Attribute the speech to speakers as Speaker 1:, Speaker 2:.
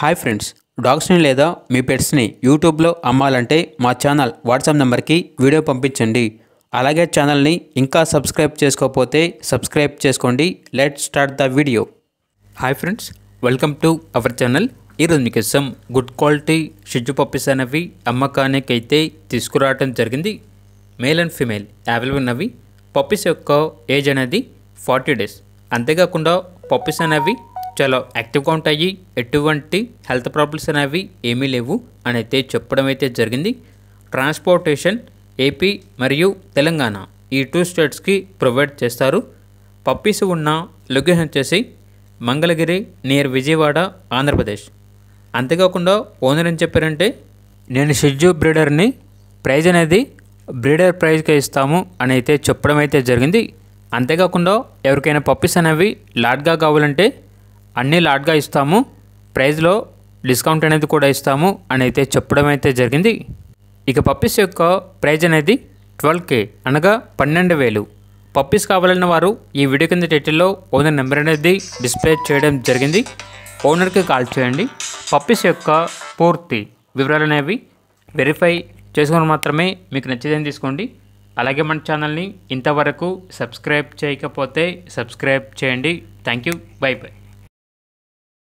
Speaker 1: hi friends డాగ్స్ని లేదా మీ పెట్స్ని యూట్యూబ్లో అమ్మాలంటే మా ఛానల్ వాట్సాప్ నెంబర్కి వీడియో పంపించండి అలాగే ఛానల్ని ఇంకా సబ్స్క్రైబ్ చేసుకోకపోతే సబ్స్క్రైబ్ చేసుకోండి let start the video hi friends welcome to our channel ఈరోజు ఇస్తాం గుడ్ క్వాలిటీ షిజ్జు పప్పీస్ అనేవి అమ్మకానికి అయితే తీసుకురావడం జరిగింది మేల్ అండ్ ఫిమేల్ అవైలబుల్ ఉన్నవి పప్పీస్ యొక్క ఏజ్ అనేది ఫార్టీ డేస్ అంతేకాకుండా పప్పీస్ అనేవి చాలా యాక్టివ్గా ఉంటాయి ఎటువంటి హెల్త్ ప్రాబ్లమ్స్ అనేవి ఏమీ లేవు అని అయితే చెప్పడం అయితే జరిగింది ట్రాన్స్పోర్టేషన్ ఏపీ మరియు తెలంగాణ ఈ టూ స్టేట్స్కి ప్రొవైడ్ చేస్తారు పప్పీస్ ఉన్న లొకేషన్ వచ్చేసి మంగళగిరి నియర్ విజయవాడ ఆంధ్రప్రదేశ్ అంతేకాకుండా ఓనర్ ఏం చెప్పారంటే నేను షెడ్యూ బ్రీడర్ని ప్రైజ్ అనేది బ్రీడర్ ప్రైజ్గా ఇస్తాము అని అయితే చెప్పడం అయితే జరిగింది అంతేకాకుండా ఎవరికైనా పప్పీస్ అనేవి లాడ్గా కావాలంటే అన్నీ లాట్గా ఇస్తాము ప్రైజ్లో డిస్కౌంట్ అనేది కూడా ఇస్తాము అని అయితే చెప్పడం అయితే జరిగింది ఇక పప్పీస్ యొక్క ప్రైజ్ అనేది ట్వెల్వ్ కే అనగా పన్నెండు వేలు పప్పీస్ కావాలన్న వారు ఈ వీడియో కింద టైటిల్లో ఓనర్ నెంబర్ అనేది డిస్ప్లే చేయడం జరిగింది ఓనర్కి కాల్ చేయండి పప్పీస్ యొక్క పూర్తి వివరాలు అనేవి వెరిఫై చేసుకుని మాత్రమే మీకు నచ్చితేం తీసుకోండి అలాగే మన ఛానల్ని ఇంతవరకు సబ్స్క్రైబ్ చేయకపోతే సబ్స్క్రైబ్ చేయండి థ్యాంక్ యూ బై బై